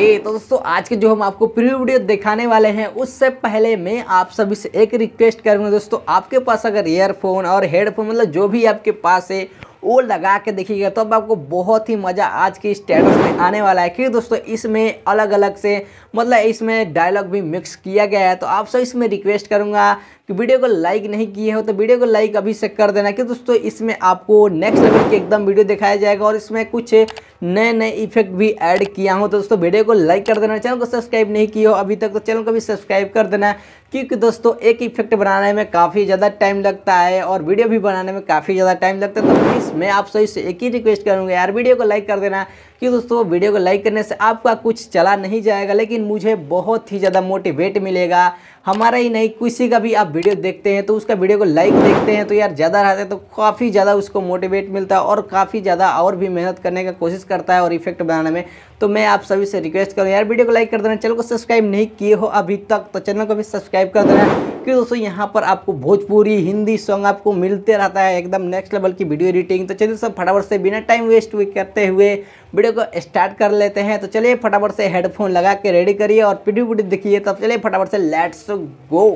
okay तो दोस्तों आज के जो हम आपको प्रीव्यू वीडियो दिखाने वाले हैं उससे पहले मैं आप सभी से एक रिक्वेस्ट करूंगा दोस्तों आपके पास अगर ईयरफोन और हेडफोन मतलब जो भी आपके पास है वो लगा के देखिएगा तो अब आपको बहुत ही मज़ा आज की स्टेटस में आने वाला है क्योंकि दोस्तों इसमें अलग अलग से मतलब इसमें डायलॉग भी मिक्स किया गया है तो आप सब इसमें रिक्वेस्ट करूँगा कि वीडियो को लाइक नहीं किए हो तो वीडियो को लाइक अभी से कर देना कि दोस्तों इसमें आपको नेक्स्ट लेवल की एकदम वीडियो दिखाया जाएगा और इसमें कुछ नए नए इफेक्ट भी ऐड किया हूँ तो दोस्तों वीडियो को लाइक कर देना चैनल को सब्सक्राइब नहीं किया हो अभी तक तो चैनल को भी सब्सक्राइब कर देना क्योंकि दोस्तों एक इफेक्ट बनाने में काफ़ी ज़्यादा टाइम लगता है और वीडियो भी बनाने में काफ़ी ज़्यादा टाइम लगता है तो प्लीज़ मैं आप सही से एक ही रिक्वेस्ट करूँगा यार वीडियो को लाइक कर देना कि दोस्तों वीडियो को लाइक करने से आपका कुछ चला नहीं जाएगा लेकिन मुझे बहुत ही ज़्यादा मोटिवेट मिलेगा हमारा ही नहीं किसी का भी आप वीडियो देखते हैं तो उसका वीडियो को लाइक देखते हैं तो यार ज़्यादा रहता है तो काफ़ी ज़्यादा उसको मोटिवेट मिलता है और काफ़ी ज़्यादा और भी मेहनत करने का कोशिश करता है और इफेक्ट बनाने में तो मैं आप सभी से रिक्वेस्ट करूँ यार वीडियो को लाइक कर देना चैनल को सब्सक्राइब नहीं किए हो अभी तक तो चैनल को भी सब्सक्राइब कर देना क्योंकि दोस्तों यहाँ पर आपको भोजपुरी हिंदी सॉन्ग आपको मिलते रहता है एकदम नेक्स्ट लेवल की वीडियो एडिटिंग तो चलिए सब फटाफट से बिना टाइम वेस्ट हुए करते हुए वीडियो को स्टार्ट कर लेते हैं तो चलिए फटाफट से हेडफोन लगा के रेडी करिए और पीडियो वीडियो देखिए तब चलिए फटाफट से let's go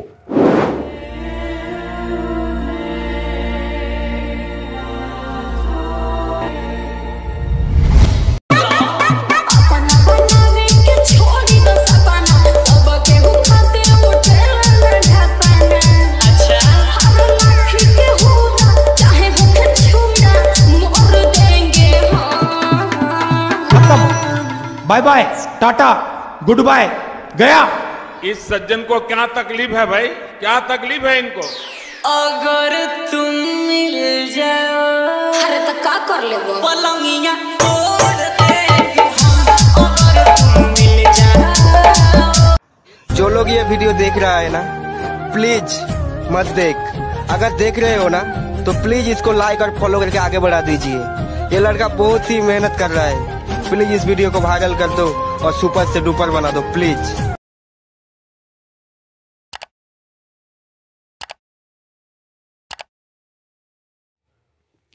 bye bye tata goodbye गया इस सज्जन को क्या तकलीफ है भाई क्या तकलीफ है इनको अगर तुम मिल जाओ तो कर ले पलंगिया जो लोग ये वीडियो देख रहा है ना प्लीज मत देख अगर देख रहे हो ना तो प्लीज इसको लाइक और फॉलो करके आगे बढ़ा दीजिए ये लड़का बहुत ही मेहनत कर रहा है प्लीज इस वीडियो को वायरल कर दो और सुपर से डुपर बना दो प्लीज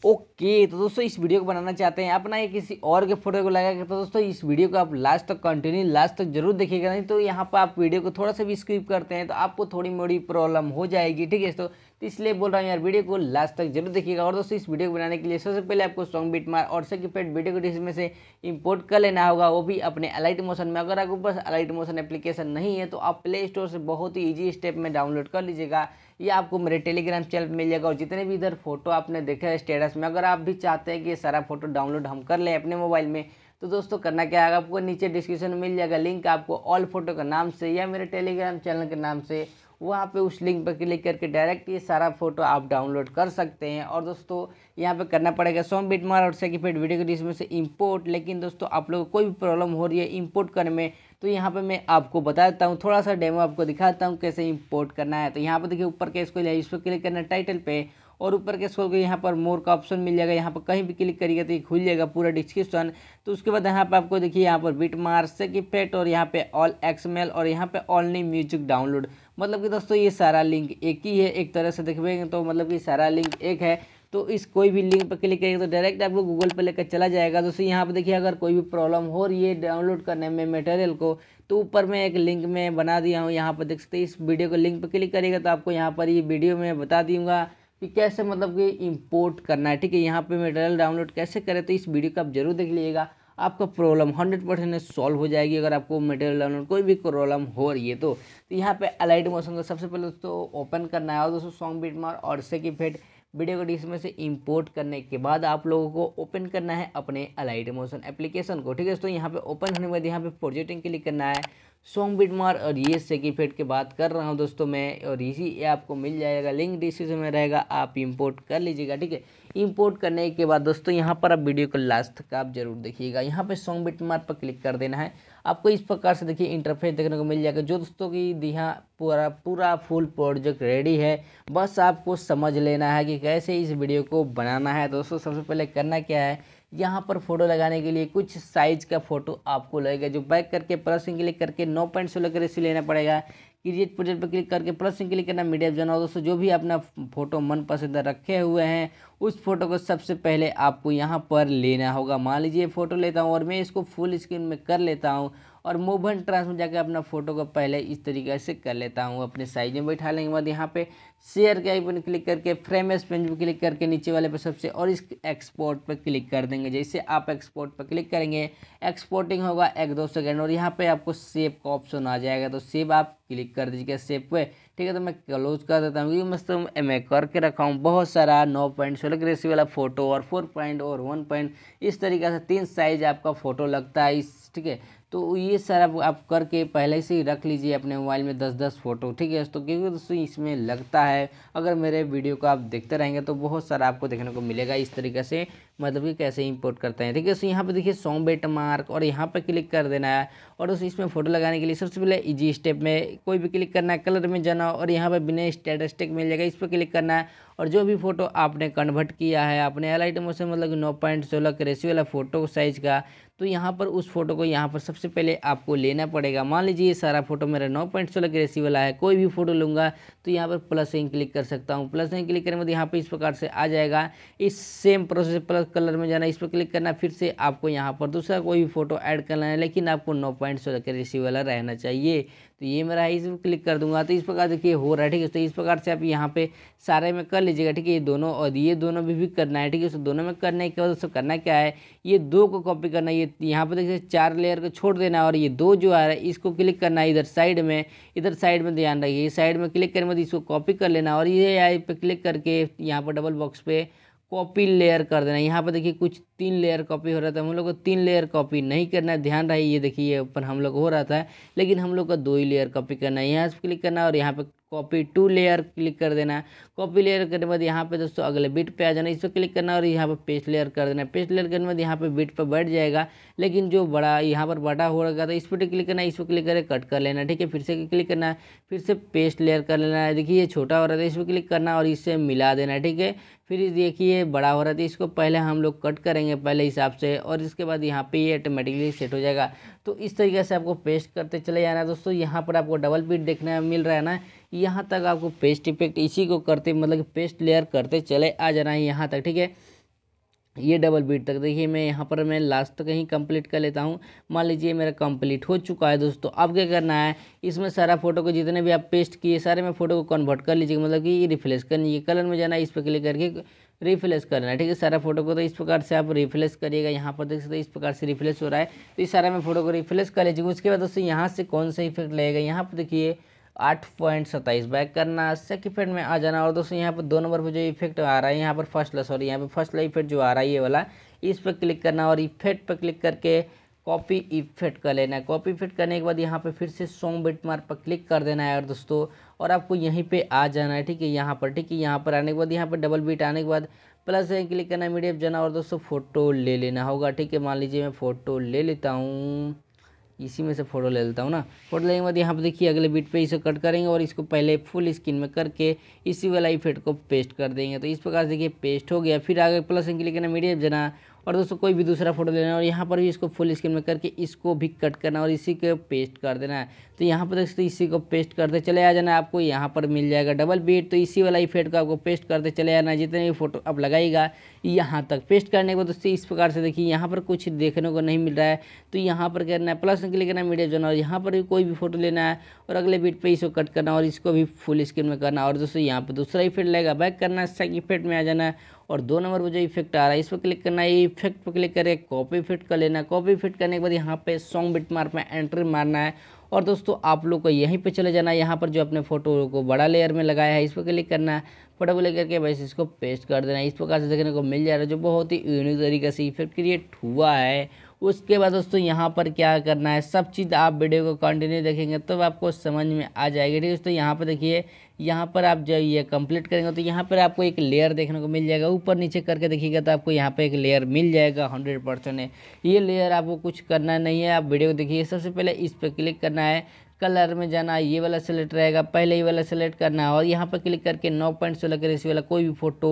ओके तो दोस्तों इस वीडियो को बनाना चाहते हैं अपना ये किसी और के फोटो को लगाकर तो दोस्तों इस वीडियो को आप लास्ट तक कंटिन्यू लास्ट तक जरूर देखिएगा नहीं तो यहाँ पर आप वीडियो को थोड़ा सा भी स्किप करते हैं तो आपको थोड़ी मोड़ी प्रॉब्लम हो जाएगी ठीक है दोस्तों तो इसलिए बोल रहा हूँ यार वीडियो को लास्ट तक जरूर देखिएगा और दोस्तों इस वीडियो को बनाने के लिए सबसे पहले आपको सॉन्ग बीट मार और पेड वीडियो को जिसमें से इंपोर्ट कर लेना होगा वो भी अपने अलाइट मोशन में अगर आपके पास अलाइट मोशन एप्लीकेशन नहीं है तो आप प्ले स्टोर से बहुत ही ईजी स्टेप में डाउनलोड कर लीजिएगा या आपको मेरे टेलीग्राम चैनल पर मिल जाएगा और जितने भी इधर फोटो आपने देखे हैं स्टेटस में अगर आप भी चाहते हैं कि सारा फोटो डाउनलोड हम कर लें अपने मोबाइल में तो दोस्तों करना क्या है आपको नीचे डिस्क्रिप्शन में मिल जाएगा लिंक आपको ऑल फोटो का नाम से या मेरे टेलीग्राम चैनल के नाम से वहाँ पे उस लिंक पर क्लिक करके डायरेक्ट ये सारा फोटो आप डाउनलोड कर सकते हैं और दोस्तों यहाँ पे करना पड़ेगा सोम मार और सर्टिफिकेट वीडियो के इसमें से इंपोर्ट लेकिन दोस्तों आप लोग को कोई भी प्रॉब्लम हो रही है इंपोर्ट करने में तो यहाँ पे मैं आपको बता देता हूँ थोड़ा सा डेमो आपको दिखाता हूँ कैसे इंपोर्ट करना है तो यहाँ पे देखिए ऊपर के इसको इस पर क्लिक करना टाइटल पे और ऊपर के स्कोर को यहाँ पर मोर का ऑप्शन मिल जाएगा यहाँ पर कहीं भी क्लिक करिएगा तो ये खुल जाएगा पूरा डिस्क्रिप्शन तो उसके बाद यहाँ पर आपको देखिए यहाँ पर बीट मार्स इफेक्ट और यहाँ पे ऑल एक्समेल और यहाँ पे नई म्यूजिक डाउनलोड मतलब कि दोस्तों ये सारा लिंक एक ही है एक तरह से देखेंगे तो मतलब कि सारा लिंक एक है तो इस कोई भी लिंक पर क्लिक करेंगे तो डायरेक्ट आपको गूगल पर लेकर चला जाएगा दोस्तों यहाँ पर देखिए अगर कोई भी प्रॉब्लम हो रही है डाउनलोड करने में मटेरियल को तो ऊपर मैं एक लिंक में बना दिया हूँ यहाँ पर देख सकते हैं इस वीडियो को लिंक पर क्लिक करेगा तो आपको यहाँ पर ये वीडियो में बता दूँगा कि कैसे मतलब कि इंपोर्ट करना है ठीक है यहाँ पे मटेरियल डाउनलोड कैसे करें तो इस वीडियो को आप जरूर देख लीजिएगा आपका प्रॉब्लम हंड्रेड परसेंट सॉल्व हो जाएगी अगर आपको मटेरियल डाउनलोड कोई भी प्रॉब्लम हो रही है तो, तो यहाँ पे अलाइड मोशन का सबसे पहले दोस्तों ओपन करना है और दोस्तों सॉन्ग बीट मार और से की फेट वीडियो को डिस्क से इंपोर्ट करने के बाद आप लोगों को ओपन करना है अपने अलाइड मोशन एप्लीकेशन को ठीक है दोस्तों यहाँ पे ओपन होने के बाद यहाँ पे प्रोजेक्टिंग क्लिक करना है बिट मार और ये सर्टिफिकेट की बात कर रहा हूँ दोस्तों मैं और इसी आपको मिल जाएगा लिंक डिस्क्रिप्शन में रहेगा आप इंपोर्ट कर लीजिएगा ठीक है इंपोर्ट करने के बाद दोस्तों यहाँ पर आप वीडियो को लास्ट तक आप जरूर देखिएगा यहाँ पे सॉन्ग बिटमार पर क्लिक कर देना है आपको इस प्रकार से देखिए इंटरफेस देखने को मिल जाएगा जो दोस्तों की यहाँ पूरा पूरा फुल प्रोजेक्ट रेडी है बस आपको समझ लेना है कि कैसे इस वीडियो को बनाना है दोस्तों सबसे पहले करना क्या है यहाँ पर फोटो लगाने के लिए कुछ साइज का फोटो आपको लगेगा जो बैक करके प्लसिंग क्लिक करके नौ पॉइंट सोलह लेकर इसे लेना पड़ेगा क्रिएट प्रोजेक्ट पर क्लिक करके प्लस क्लिक करना मीडिया जाना हो दोस्तों जो भी अपना फोटो मनपसंद रखे हुए हैं उस फोटो को सबसे पहले आपको यहाँ पर लेना होगा मान लीजिए फोटो लेता हूँ और मैं इसको फुल स्क्रीन में कर लेता हूँ और मूवमेंट ट्रांस में जाकर अपना फोटो को पहले इस तरीके से कर लेता हूँ अपने साइज में बैठा लेंगे बाद यहाँ पे शेयर के आइकन क्लिक करके फ्रेम स्पेंज पर क्लिक करके नीचे वाले पर सबसे और इस एक्सपोर्ट पर क्लिक कर देंगे जैसे आप एक्सपोर्ट पर क्लिक करेंगे एक्सपोर्टिंग होगा एक दो सेकेंड और यहाँ पे आपको सेव का ऑप्शन आ जाएगा तो सेव आप क्लिक कर दीजिएगा सेव पे ठीक है तो मैं क्लोज कर देता हूँ क्योंकि मस्त एम ए करके रखा हूँ बहुत सारा नौ पॉइंट सोलह ग्रेसी वाला फ़ोटो और फोर पॉइंट और वन पॉइंट इस तरीके से तीन साइज आपका फ़ोटो लगता है इस ठीक है तो ये सारा आप करके पहले से ही रख लीजिए अपने मोबाइल में दस दस फ़ोटो ठीक है दोस्तों क्योंकि दोस्तों इसमें लगता है अगर मेरे वीडियो को आप देखते रहेंगे तो बहुत सारा आपको देखने को मिलेगा इस तरीके से मतलब कि कैसे इंपोर्ट करते हैं ठीक है सो यहाँ पे देखिए सॉन्ग बेट मार्क और यहाँ पे क्लिक कर देना है और उस इसमें फ़ोटो लगाने के लिए सबसे पहले इजी स्टेप में कोई भी क्लिक करना है कलर में जाना और यहाँ पे बिना स्टेटस्टिक मिल जाएगा इस पर क्लिक करना है और जो भी फोटो आपने कन्वर्ट किया है आपने एल आइटम से मतलब नौ पॉइंट सोलह के वाला फोटो साइज़ का तो यहाँ पर उस फोटो को यहाँ पर सबसे पहले आपको लेना पड़ेगा मान लीजिए ये सारा फोटो मेरा नौ पॉइंट सोलह के रेसी वाला है कोई भी फोटो लूँगा तो यहाँ पर प्लस इन क्लिक कर सकता हूँ प्लस इन क्लिक करने मतलब यहाँ पर इस प्रकार से आ जाएगा इस सेम प्रोसेस प्लस कलर में जाना इस पर क्लिक करना फिर से आपको यहाँ पर दूसरा कोई भी फोटो ऐड करना है लेकिन आपको नौ पॉइंट सोलह के रिसीव वाला रहना चाहिए तो ये मेरा है इस पर क्लिक कर दूंगा तो इस प्रकार देखिए हो रहा है ठीक है तो इस प्रकार से आप यहाँ पे सारे में कर लीजिएगा ठीक है ये दोनों और ये दोनों भी, भी करना है ठीक है तो दोनों में करने के बाद उसको करना क्या है ये दो को कॉपी करना ये यहाँ पर देखिए चार लेयर को छोड़ देना और ये दो जो आ रहा है इसको क्लिक करना है इधर साइड में इधर साइड में ध्यान रखिए साइड में क्लिक करने बाद इसको कॉपी कर लेना और ये यहाँ पर क्लिक करके यहाँ पर डबल बॉक्स पे कॉपी लेयर कर देना यहाँ पर देखिए कुछ तीन लेयर कॉपी हो रहा था हम लोग को तीन लेयर कॉपी नहीं करना है ध्यान रहे ये देखिए ये ऊपर हम लोग हो रहा था लेकिन हम लोग का दो ही लेयर कॉपी करना है यहाँ से क्लिक करना और यहाँ पर कॉपी टू लेयर क्लिक कर देना है कॉपी लेयर करने के बाद यहाँ पे दोस्तों अगले बिट पे आ जाना इस पर क्लिक करना और यहाँ पे पेस्ट लेयर कर देना पेस्ट लेयर करने के बाद यहाँ पे बिट पर बैठ जाएगा लेकिन जो बड़ा यहाँ पर बड़ा हो रखा था इस पर क्लिक करना है इस पर क्लिक करके कट कर लेना ठीक है फिर से क्लिक करना है फिर से पेस्ट लेयर कर लेना है देखिए ये छोटा हो रहा था इस पर क्लिक करना और इससे मिला देना ठीक है फिर देखिए बड़ा हो रहा था इसको पहले हम लोग कट करेंगे पहले हिसाब से और इसके बाद यहाँ पे ये ऑटोमेटिकली सेट हो जाएगा तो इस तरीके से आपको पेस्ट करते चले जाना है दोस्तों यहाँ पर आपको डबल बीट देखने में मिल रहा है ना यहाँ तक आपको पेस्ट इफेक्ट इसी को करते मतलब पेस्ट लेयर करते चले आ जाना है यहाँ तक ठीक है ये डबल बीट तक देखिए मैं यहाँ पर मैं लास्ट तक ही कंप्लीट कर लेता हूँ मान लीजिए मेरा कंप्लीट हो चुका है दोस्तों अब क्या करना है इसमें सारा फोटो को जितने भी आप पेस्ट किए सारे में फोटो को कन्वर्ट कर लीजिए मतलब कि रिफ्लेस कर लीजिए कलर में जाना इस पर क्लिक करके रिफ्लेश करना है ठीक है सारा फोटो को तो इस प्रकार से आप रिफ्लेश करिएगा यहाँ पर देख सकते हैं इस प्रकार से रिफ्लेश हो रहा है तो इस सारा में फोटो को रिफ्लेश कर लीजिएगा उसके बाद दोस्तों यहाँ से कौन सा इफेक्ट लगेगा यहाँ पर देखिए आठ पॉइंट सत्ताईस बैक करना सेकंड इफेक्ट में आ जाना और दोस्तों यहाँ पर दो नंबर पर जो इफेक्ट आ रहा है यहाँ पर फर्स्ट ला सॉरी यहाँ पर फर्स्ट ला इफेक्ट जो आ रहा है ये वाला इस पर क्लिक करना और इफेक्ट पर क्लिक करके कॉपी इफेक्ट कर लेना है कॉपी इफेक्ट करने के बाद यहाँ पर फिर से सॉन्ग बिट मार्क पर क्लिक कर देना है और दोस्तों और आपको यहीं पे आ जाना है ठीक है यहाँ पर ठीक है यहाँ पर आने के बाद यहाँ पर डबल बीट आने के बाद प्लस है क्लिक करना है मीडियम जाना और दोस्तों फ़ोटो ले लेना होगा ठीक है मान लीजिए मैं फ़ोटो ले लेता हूँ इसी में से फ़ोटो ले लेता हूँ ना फोटो लेने के बाद यहाँ पर देखिए अगले बीट पे इसे कट करेंगे और इसको पहले फुल स्क्रीन में करके इसी वाला इफेक्ट को पेस्ट कर देंगे तो इस प्रकार से देखिए पेस्ट हो गया फिर आगे प्लस क्लिक करना मीडियम जाना और दोस्तों कोई भी दूसरा फोटो लेना है और यहाँ पर भी इसको फुल स्क्रीन में करके इसको भी कट करना और इसी को पेस्ट कर देना है तो यहाँ पर दोस्तों इसी को पेस्ट करते चले आ जाना आपको यहाँ पर मिल जाएगा डबल बीट तो इसी वाला इफेक्ट को आपको पेस्ट करते चले आना जितने भी फोटो आप लगाएगा यहाँ तक पेस्ट करने के बाद दोस्तों इस प्रकार से देखिए यहाँ पर कुछ देखने को नहीं मिल रहा है तो यहाँ पर करना है प्लस क्लिक करना है मीडिया जोन और यहाँ पर भी कोई भी फोटो लेना है और अगले बीट पर इसको कट करना और इसको भी फुल स्क्रीन में करना और दोस्तों यहाँ पर दूसरा इफेक्ट लगेगा बैक करना सेकंड इफेक्ट में आ जाना है और दो नंबर पर जो इफेक्ट आ रहा है इस पर क्लिक करना है ये इफेक्ट पर क्लिक करके कॉपी फिट कर लेना कॉपी फिट करने के बाद यहाँ पे सॉन्ग बिट मार्क में एंट्री मारना है और दोस्तों आप लोग को यहीं पे चले जाना है यहाँ पर जो अपने फोटो को बड़ा लेयर में लगाया है इस पर क्लिक करना है फोटो को लेकर के बस इसको पेस्ट कर देना है इस प्रकार से देखने को मिल जा रहा है जो बहुत ही यूनिक तरीके से इफेक्ट क्रिएट हुआ है उसके बाद दोस्तों यहाँ पर क्या करना है सब चीज़ आप वीडियो को कंटिन्यू देखेंगे तो आपको समझ में आ जाएगी ठीक है दोस्तों यहाँ पर देखिए यहाँ पर आप जो ये कंप्लीट करेंगे तो यहाँ पर आपको एक लेयर देखने को मिल जाएगा ऊपर नीचे करके देखिएगा तो आपको यहाँ पर एक लेयर मिल जाएगा हंड्रेड परसेंट ये लेयर आपको कुछ करना नहीं है आप वीडियो को देखिए सबसे पहले इस पर क्लिक करना है कलर में जाना ये वाला सेलेक्ट रहेगा पहले ये वाला सेलेक्ट करना है और यहाँ पर क्लिक करके नौ पॉइंट सोलह लेकर इस वाला कोई भी फोटो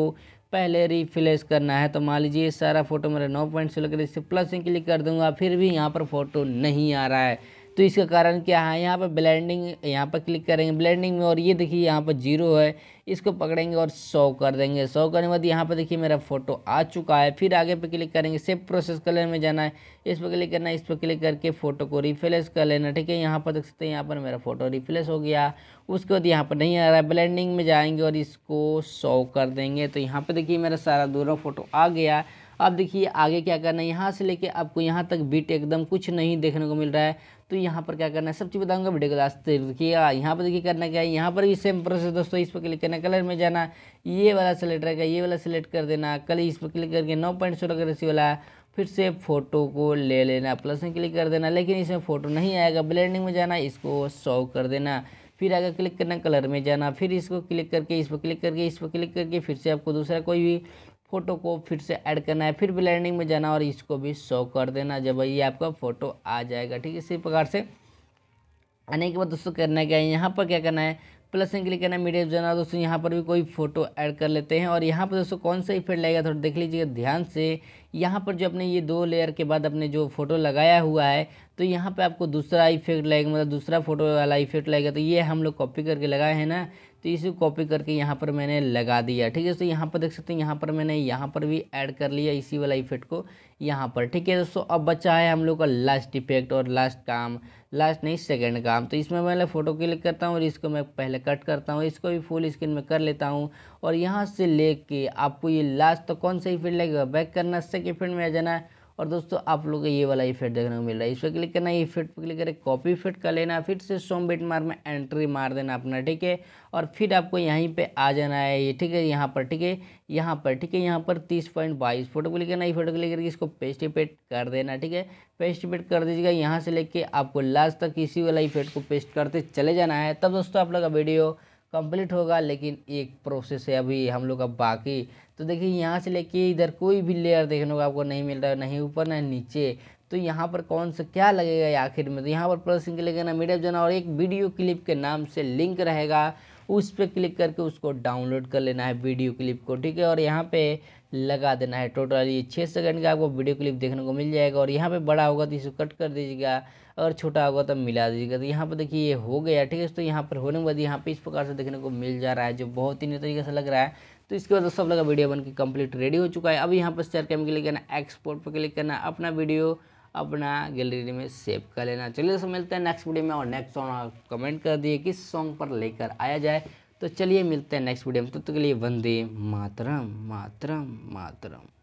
पहले रिफ्लेस करना है तो मान लीजिए सारा फोटो मेरा नौ पॉइंट से लेकर इससे प्लस में क्लिक कर दूंगा फिर भी यहाँ पर फोटो नहीं आ रहा है तो इसका कारण क्या है यहाँ पर ब्लैंडिंग यहाँ पर क्लिक करेंगे ब्लैंडिंग में और ये देखिए यहाँ पर जीरो है इसको पकड़ेंगे और सौ कर देंगे सौ करने के बाद यहाँ पर देखिए मेरा फोटो आ चुका है फिर आगे पे क्लिक करेंगे सेफ प्रोसेस कलर में जाना है इस पर क्लिक करना है इस पर क्लिक करके फ़ोटो को रिफ्लेश कर लेना ठीक है यहाँ पर देख सकते हैं यहाँ पर मेरा फ़ोटो रिफ्लेश हो गया उसके बाद यहाँ पर नहीं आ रहा है ब्लैंडिंग में जाएंगे और इसको सौ कर देंगे तो यहाँ पर देखिए मेरा सारा दोनों फ़ोटो आ गया अब देखिए आगे क्या करना है यहाँ से लेके आपको यहाँ तक बीट एकदम कुछ नहीं देखने को मिल रहा है तो यहाँ पर क्या करना है सब चीज़ बताऊँगा वीडियो को लास्ट देखिएगा यहाँ पर देखिए करना क्या है यहाँ पर भी सेम प्रोसेस दोस्तों इस पर क्लिक करना कलर में जाना ये वाला सेलेक्ट रहेगा ये वाला सेलेक्ट कर देना कल इस पर क्लिक करके नौ पॉइंट सोलह करेंसी वाला फिर से फोटो को ले लेना प्लस में क्लिक कर देना लेकिन इसमें फ़ोटो नहीं आएगा ब्लेंडिंग में जाना इसको सॉव कर देना फिर आगे क्लिक करना कलर में जाना फिर इसको क्लिक करके इस पर क्लिक करके इस पर क्लिक करके फिर से आपको दूसरा कोई भी फ़ोटो को फिर से ऐड करना है फिर ब्लैंडिंग में जाना और इसको भी शो कर देना जब ये आपका फ़ोटो आ जाएगा ठीक है इसी प्रकार से आने के बाद दोस्तों करना क्या है यहाँ पर क्या करना है प्लस में क्लिक करना है मीडियम जाना दोस्तों यहाँ पर भी कोई फोटो ऐड कर लेते हैं और यहाँ पर दोस्तों कौन सा इफेक्ट लगेगा थोड़ा देख लीजिएगा ध्यान से यहाँ पर जो अपने ये दो लेयर के बाद अपने जो फोटो लगाया हुआ है तो यहाँ पर आपको दूसरा इफेक्ट लगेगा मतलब दूसरा फोटो वाला इफेक्ट लगेगा तो ये हम लोग कॉपी करके लगाए हैं ना तो इसे कॉपी करके यहाँ पर मैंने लगा दिया ठीक है दोस्तों यहाँ पर देख सकते हैं यहाँ पर मैंने यहाँ पर भी ऐड कर लिया इसी वाला इफेक्ट को यहाँ पर ठीक है दोस्तों अब बचा है हम लोग का लास्ट इफेक्ट और लास्ट काम लास्ट नहीं सेकेंड काम तो इसमें मैं फ़ोटो क्लिक करता हूँ और इसको मैं पहले कट करता हूँ इसको भी फुल स्क्रीन में कर लेता हूँ और यहाँ से ले आपको ये लास्ट तो कौन सा इफेक्ट लगेगा बैक करना सेकेंड इफेक्ट में आ जाना है और दोस्तों आप लोग को ये वाला इफेक्ट देखने को मिल रहा है इस पर क्लिक करना है इफेक्ट पर क्लिक करें कॉपी इफेक्ट कर लेना फिर से सोम बेट मार में एंट्री मार देना अपना ठीक है और फिर आपको यहीं पे आ जाना है ये ठीक है यहाँ पर ठीक है यहाँ पर ठीक है यहाँ पर तीस पॉइंट बाईस फोटो क्लिक करना फोटो क्लिक करके इसको पेस्ट कर देना ठीक है पेस्ट कर दीजिएगा यहाँ से लेके आपको लास्ट तक इसी वाला इफेक्ट को पेस्ट करते चले जाना है तब दोस्तों आप लोग का वीडियो कंप्लीट होगा लेकिन एक प्रोसेस है अभी हम लोग का बाकी तो देखिए यहाँ से लेके इधर कोई भी लेयर देखने को आपको नहीं मिल रहा है नहीं ऊपर ना नीचे तो यहाँ पर कौन सा क्या लगेगा आखिर में तो यहाँ पर के लिए ना मीडियम जाना और एक वीडियो क्लिप के नाम से लिंक रहेगा उस पर क्लिक करके उसको डाउनलोड कर लेना है वीडियो क्लिप को ठीक है और यहाँ पर लगा देना है टोटल ये छः सेकेंड का आपको वीडियो क्लिप देखने को मिल जाएगा और यहाँ पर बड़ा होगा तो इसको कट कर दीजिएगा अगर छोटा होगा तो मिला दीजिएगा तो यहाँ पर देखिए ये हो गया ठीक है तो यहाँ पर होने के बाद यहाँ पर इस प्रकार से देखने को मिल जा रहा है जो बहुत ही नई तरीके से लग रहा है तो इसके बाद सब लगा वीडियो बन के कंप्लीट रेडी हो चुका है अब यहाँ पर शेयर कैम क्लिक करना एक्सपोर्ट पर क्लिक करना अपना वीडियो अपना गैलरी में सेव कर लेना चलिए दोस्तों मिलते हैं नेक्स्ट वीडियो में और नेक्स्ट सॉन्ग कमेंट कर दिए किस सॉन्ग पर लेकर आया जाए तो चलिए मिलते हैं नेक्स्ट वीडियो में तब तक तो के लिए वंदे मातरम मातरम मातरम